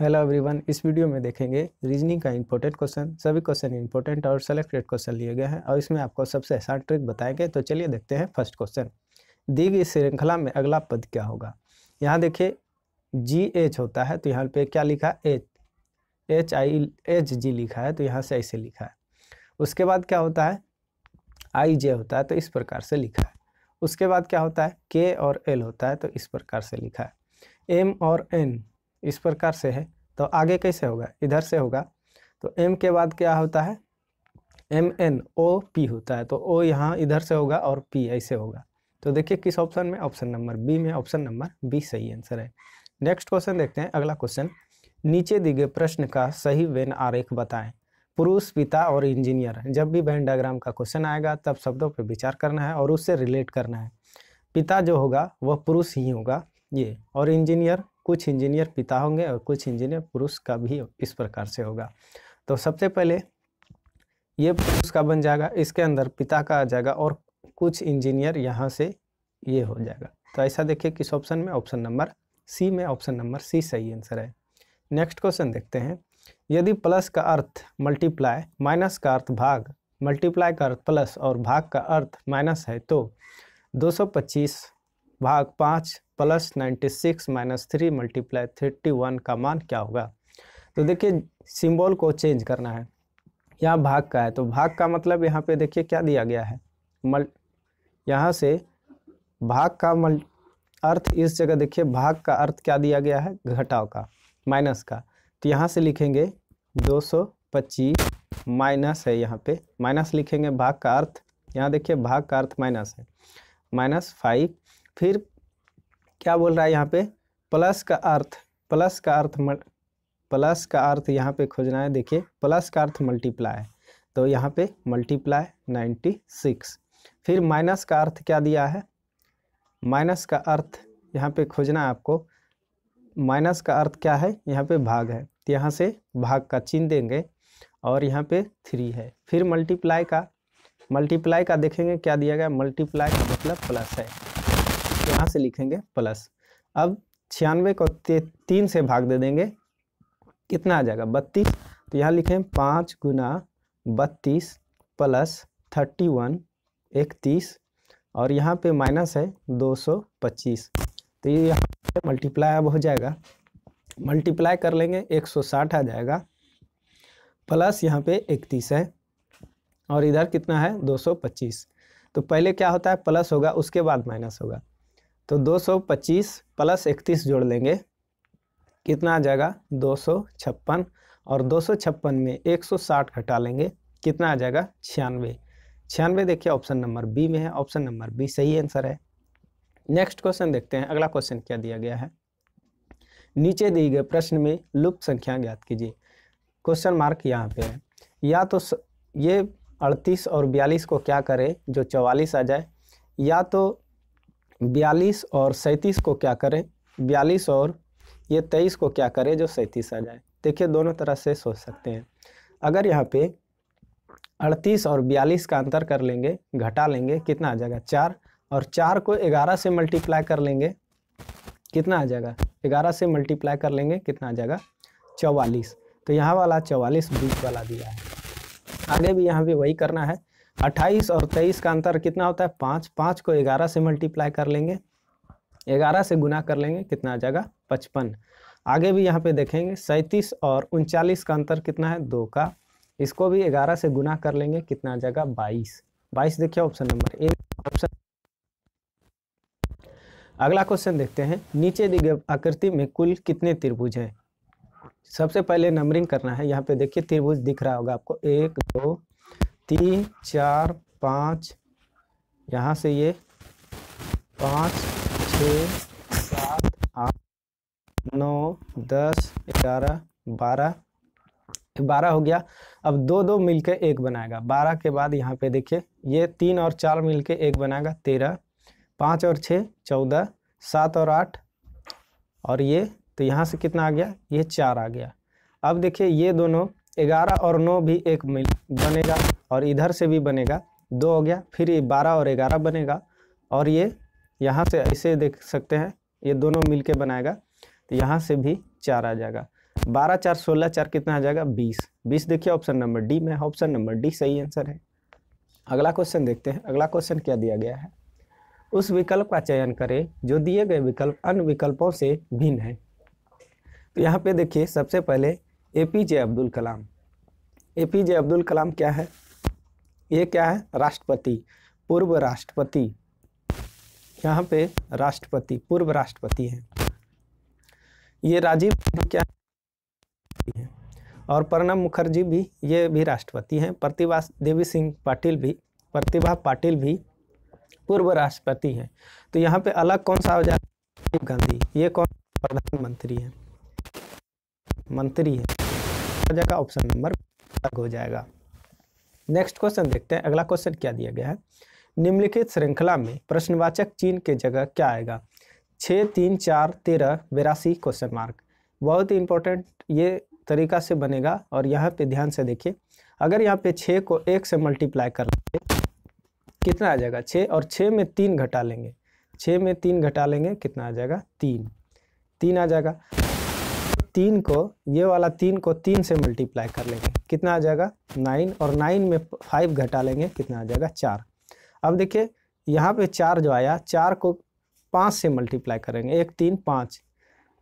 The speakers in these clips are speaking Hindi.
हेलो एवरीवन इस वीडियो में देखेंगे रीजनिंग का इंपॉर्टेंट क्वेश्चन सभी क्वेश्चन इंपॉर्टेंट और सेलेक्टेड क्वेश्चन लिए गए हैं और इसमें आपको सबसे आसान ट्रिक बताएंगे तो चलिए देखते हैं फर्स्ट क्वेश्चन दी गई श्रृंखला में अगला पद क्या होगा यहाँ देखिए जी एच होता है तो यहाँ पे क्या लिखा H H I H G लिखा है तो यहाँ से ऐसे लिखा है उसके बाद क्या होता है आई जे होता है तो इस प्रकार से लिखा है उसके बाद क्या होता है के और एल होता है तो इस प्रकार से लिखा है एम और एन इस प्रकार से है तो आगे कैसे होगा इधर से होगा तो एम के बाद क्या होता है एम एन ओ पी होता है तो ओ यहाँ इधर से होगा और पी ऐसे होगा तो देखिए किस ऑप्शन में ऑप्शन नंबर बी में ऑप्शन नंबर बी सही आंसर है नेक्स्ट क्वेश्चन देखते हैं अगला क्वेश्चन नीचे दिए गए प्रश्न का सही वेन आरेख बताएं पुरुष पिता और इंजीनियर जब भी वेन डायग्राम का क्वेश्चन आएगा तब शब्दों पर विचार करना है और उससे रिलेट करना है पिता जो होगा वह पुरुष ही होगा ये और इंजीनियर कुछ इंजीनियर पिता होंगे और कुछ इंजीनियर पुरुष का भी इस प्रकार से होगा तो सबसे पहले ये पुरुष का बन जाएगा इसके अंदर पिता का आ जाएगा और कुछ इंजीनियर यहाँ से ये हो जाएगा तो ऐसा देखिए किस ऑप्शन में ऑप्शन नंबर सी में ऑप्शन नंबर सी सही आंसर है नेक्स्ट क्वेश्चन देखते हैं यदि प्लस का अर्थ मल्टीप्लाई माइनस का अर्थ भाग मल्टीप्लाई का अर्थ प्लस और भाग का अर्थ माइनस है तो 225 भाग पाँच plus ninety six minus three multiply thirty one का मान क्या होगा तो देखिए सिंबल को चेंज करना है यहाँ भाग का है तो भाग का मतलब यहाँ पे देखिए क्या दिया गया है मल यहाँ से भाग का मल अर्थ इस जगह देखिए भाग का अर्थ क्या दिया गया है घटाव का माइनस का तो यहाँ से लिखेंगे दो माइनस है यहाँ पे माइनस लिखेंगे भाग का अर्थ यहाँ देखिए भाग का अर्थ माइनस है माइनस फाइव फिर क्या बोल रहा है यहाँ पे प्लस का अर्थ प्लस का अर्थ मल प्लस का अर्थ यहाँ पे खोजना है देखिए प्लस का अर्थ मल्टीप्लाई है तो यहाँ पे मल्टीप्लाई नाइन्टी सिक्स फिर माइनस का अर्थ क्या दिया है माइनस का अर्थ यहाँ पे खोजना है आपको माइनस का अर्थ क्या है यहाँ पे भाग है तो यहाँ से भाग का चिन्ह देंगे और यहाँ पे थ्री है फिर मल्टीप्लाई का मल्टीप्लाई का देखेंगे क्या दिया गया मल्टीप्लाई का मतलब प्लस है यहाँ से लिखेंगे प्लस अब छियानवे को तीन से भाग दे देंगे कितना आ जाएगा बत्तीस तो यहाँ लिखें पाँच गुना बत्तीस प्लस थर्टी वन इकतीस और यहाँ पे माइनस है दो सौ पच्चीस तो ये यहाँ पे मल्टीप्लाई अब हो जाएगा मल्टीप्लाई कर लेंगे एक सौ साठ आ जाएगा प्लस यहाँ पे इकतीस है और इधर कितना है दो सौ पच्चीस तो पहले क्या होता है प्लस होगा उसके बाद माइनस होगा तो 225 प्लस इकतीस जोड़ लेंगे कितना आ जाएगा दो और दो में 160 घटा लेंगे कितना आ जाएगा छियानवे छियानवे देखिए ऑप्शन नंबर बी में है ऑप्शन नंबर बी सही आंसर है नेक्स्ट क्वेश्चन देखते हैं अगला क्वेश्चन क्या दिया गया है नीचे दिए गए प्रश्न में लुप्त संख्या ज्ञात कीजिए क्वेश्चन मार्क यहाँ पे है या तो ये अड़तीस और बयालीस को क्या करें जो चवालीस आ जाए या तो बयालीस और सैंतीस को क्या करें बयालीस और ये तेईस को क्या करें जो सैंतीस आ जाए देखिए दोनों तरह से सोच सकते हैं अगर यहाँ पे अड़तीस और बयालीस का अंतर कर लेंगे घटा लेंगे कितना आ जाएगा चार और चार को ग्यारह से मल्टीप्लाई कर लेंगे कितना आ जाएगा ग्यारह से मल्टीप्लाई कर लेंगे कितना आ जाएगा चौवालीस तो यहाँ वाला चौवालीस बीच वाला दिया है आगे भी यहाँ भी वही करना है अट्ठाईस और तेईस का अंतर कितना होता है पाँच पाँच को ग्यारह से मल्टीप्लाई कर लेंगे ग्यारह से गुना कर लेंगे कितना आ जाएगा पचपन आगे भी यहाँ पे देखेंगे सैंतीस और उनचालीस का अंतर कितना है दो का इसको भी ग्यारह से गुना कर लेंगे कितना आ जाएगा बाईस बाईस देखिए ऑप्शन नंबर ए ऑप्शन अगला क्वेश्चन देखते हैं नीचे दी गई आकृति में कुल कितने त्रिभुज हैं सबसे पहले नंबरिंग करना है यहाँ पे देखिए त्रिभुज दिख रहा होगा आपको एक दो तीन चार पाँच यहाँ से ये पाँच छ सात आठ नौ दस ग्यारह बारह बारह हो गया अब दो दो मिलके एक बनाएगा बारह के बाद यहाँ पे देखिए ये तीन और चार मिलके एक बनाएगा तेरह पाँच और छः चौदह सात और आठ और ये तो यहाँ से कितना आ गया ये चार आ गया अब देखिए ये दोनों ग्यारह और नौ भी एक मिल बनेगा और इधर से भी बनेगा दो हो गया फिर ये बारह और ग्यारह बनेगा और ये यहाँ से ऐसे देख सकते हैं ये दोनों मिल के बनाएगा तो यहाँ से भी चार आ जाएगा बारह चार सोलह चार कितना आ जाएगा बीस बीस देखिए ऑप्शन नंबर डी में ऑप्शन नंबर डी सही आंसर है अगला क्वेश्चन देखते हैं अगला क्वेश्चन क्या दिया गया है उस विकल्प का चयन करें जो दिए गए विकल्प अन्य विकल्पों से भिन्न है तो यहाँ पे देखिए सबसे पहले A P J Abdul Kalam A P J Abdul Kalam क्या है ये क्या है राष्ट्रपति पूर्व राष्ट्रपति यहाँ पे राष्ट्रपति पूर्व राष्ट्रपति हैं ये राजीव क्या है और प्रणब मुखर्जी भी ये भी राष्ट्रपति हैं प्रतिभा देवी सिंह पाटिल भी प्रतिभा पाटिल भी पूर्व राष्ट्रपति हैं तो यहाँ पे अलग कौन सा हो जाए राजीव गांधी ये कौन प्रधानमंत्री हैं मंत्री है हो जाएगा ऑप्शन नंबर हो जाएगा नेक्स्ट क्वेश्चन देखते हैं अगला क्वेश्चन क्या दिया गया है निम्नलिखित श्रृंखला में प्रश्नवाचक चीन के जगह क्या आएगा छः तीन चार तेरह बेरासी क्वेश्चन मार्क बहुत ही इंपॉर्टेंट ये तरीका से बनेगा और यहाँ पे ध्यान से देखिए अगर यहाँ पे छः को एक से मल्टीप्लाई कर लेंगे कितना आ जाएगा छः और छः में तीन घटा लेंगे छः में तीन घटा लेंगे कितना आ जाएगा तीन तीन आ जाएगा तीन को ये वाला तीन को तीन से मल्टीप्लाई कर लेंगे कितना आ जाएगा नाइन और नाइन में फाइव घटा लेंगे कितना आ जाएगा चार अब देखिए यहाँ पे चार जो आया चार को पाँच से मल्टीप्लाई करेंगे एक तीन पाँच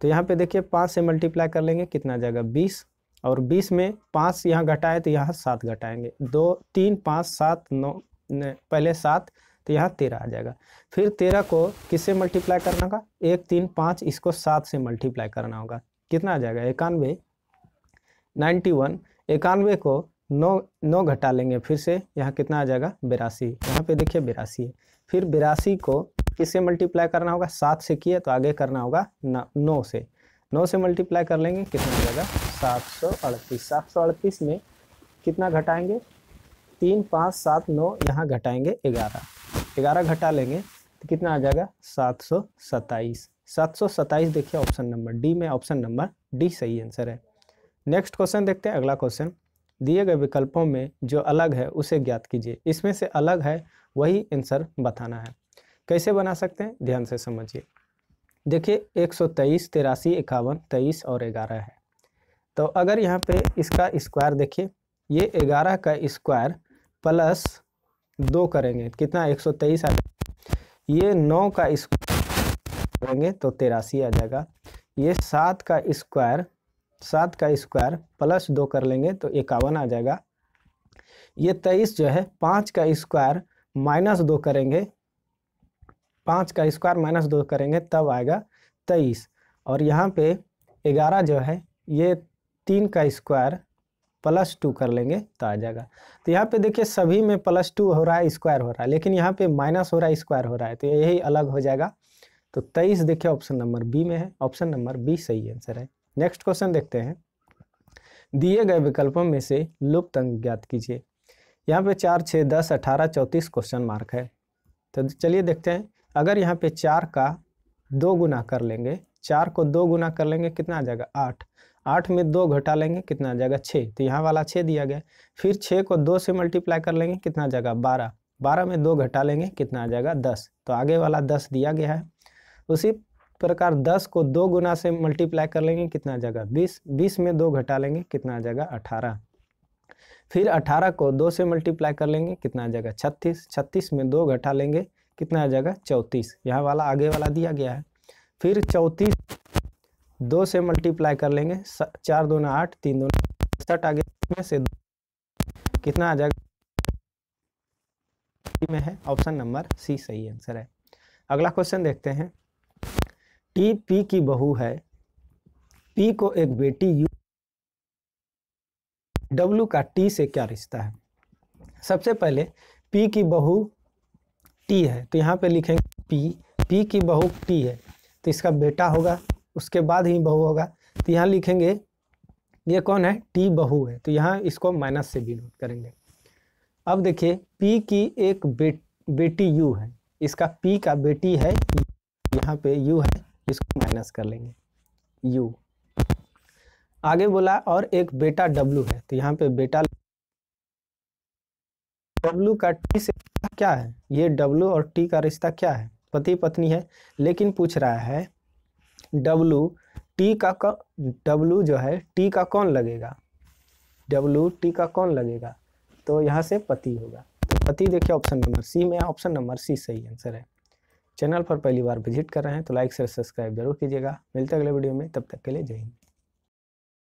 तो यहाँ पे देखिए पाँच से मल्टीप्लाई कर लेंगे कितना आ जाएगा बीस और बीस में पाँच यहाँ घटाए तो यहाँ सात घटाएंगे दो तीन पाँच सात नौ पहले सात तो यहाँ तेरह आ जाएगा फिर तेरह को किससे मल्टीप्लाई करना होगा एक तीन पाँच इसको सात से मल्टीप्लाई करना होगा कितना आ जाएगा इक्यानवे नाइन्टी वन इक्यानवे को नौ नौ घटा लेंगे फिर से यहाँ कितना आ जाएगा बिरासी यहाँ पे देखिए बिरासी है फिर बिरासी को किससे मल्टीप्लाई करना होगा सात से किया तो आगे करना होगा नौ से नौ से मल्टीप्लाई कर लेंगे कितना आ जाएगा सात सौ अड़तीस सात सौ अड़तीस में कितना घटाएंगे तीन पाँच सात नौ यहाँ घटाएंगे ग्यारह ग्यारह घटा लेंगे तो कितना आ जाएगा सात सौ सत्ताईस सात सौ देखिए ऑप्शन नंबर डी में ऑप्शन नंबर डी सही आंसर है नेक्स्ट क्वेश्चन देखते हैं अगला क्वेश्चन दिए गए विकल्पों में जो अलग है उसे ज्ञात कीजिए इसमें से अलग है वही आंसर बताना है कैसे बना सकते हैं ध्यान से समझिए देखिए एक सौ तेईस तिरासी इक्यावन तेईस और ग्यारह है तो अगर यहाँ पे इसका स्क्वायर देखिए ये ग्यारह का स्क्वायर प्लस दो करेंगे कितना एक सौ तेईस आ ये नौ का स्क्वायर करेंगे तो तेरासी आ जाएगा ये सात का स्क्वायर सात का स्क्वायर प्लस दो कर लेंगे तो इक्यावन आ जाएगा ये तेईस जो है पाँच का स्क्वायर माइनस दो करेंगे पाँच का स्क्वायर माइनस दो करेंगे तब आएगा तेईस और यहाँ पे ग्यारह जो है ये तीन का स्क्वायर प्लस टू कर लेंगे तो आ जाएगा तो यहाँ पे देखिए सभी में प्लस टू हो रहा है स्क्वायर हो रहा है लेकिन यहाँ पे माइनस हो रहा है स्क्वायर हो रहा है तो यही अलग हो जाएगा तो तेईस देखिए ऑप्शन नंबर बी में है ऑप्शन नंबर बी सही आंसर है नेक्स्ट क्वेश्चन देखते हैं दिए गए विकल्पों में से लुप्त अंक ज्ञात कीजिए यहाँ पे चार छः दस अठारह चौंतीस क्वेश्चन मार्क है तो चलिए देखते हैं अगर यहाँ पे चार का दो गुना कर लेंगे चार को दो गुना कर लेंगे कितना आ जाएगा आठ आठ में दो घटा लेंगे कितना आ जाएगा छः तो यहाँ वाला छः दिया गया फिर छः को दो से मल्टीप्लाई कर लेंगे कितना आ जाएगा बारह बारह में दो घटा लेंगे कितना आ जाएगा दस तो आगे वाला दस दिया गया है उसी प्रकार दस को दो गुना से मल्टीप्लाई कर लेंगे कितना जगह बीस बीस में दो घटा लेंगे कितना जगह अठारह फिर अठारह को दो से मल्टीप्लाई कर लेंगे कितना जगह छत्तीस छत्तीस में दो घटा लेंगे कितना जगह चौंतीस यहाँ वाला आगे वाला दिया गया है फिर चौंतीस दो से मल्टीप्लाई कर लेंगे चार दो आठ तीन दो सठ आगे में से कितना आ जाएगा में है ऑप्शन नंबर सी सही आंसर है अगला क्वेश्चन देखते हैं टी पी की बहू है पी को एक बेटी यू डब्ल्यू का टी से क्या रिश्ता है सबसे पहले पी की बहू टी है तो यहाँ पे लिखेंगे पी पी की बहू टी है तो इसका बेटा होगा उसके बाद ही बहू होगा तो यहाँ लिखेंगे ये कौन है टी बहू है तो यहाँ इसको माइनस से भी नोट करेंगे अब देखिए पी की एक बे, बेटी यू है इसका पी का बेटी है यहाँ पे यू है इसको माइनस कर लेंगे यू आगे बोला और एक बेटा डब्लू है तो यहाँ पे बेटा डब्लू का टी से क्या है ये डब्लू और टी का रिश्ता क्या है पति पत्नी है लेकिन पूछ रहा है डब्लू टी का डब्लू जो है टी का कौन लगेगा डब्लू टी का कौन लगेगा तो यहाँ से पति होगा तो पति देखिए ऑप्शन नंबर सी में ऑप्शन नंबर सी सही आंसर है चैनल पर पहली बार विजिट कर रहे हैं तो लाइक शेयर सब्सक्राइब जरूर कीजिएगा मिलते अगले वीडियो में तब तक के लिए जय हिंद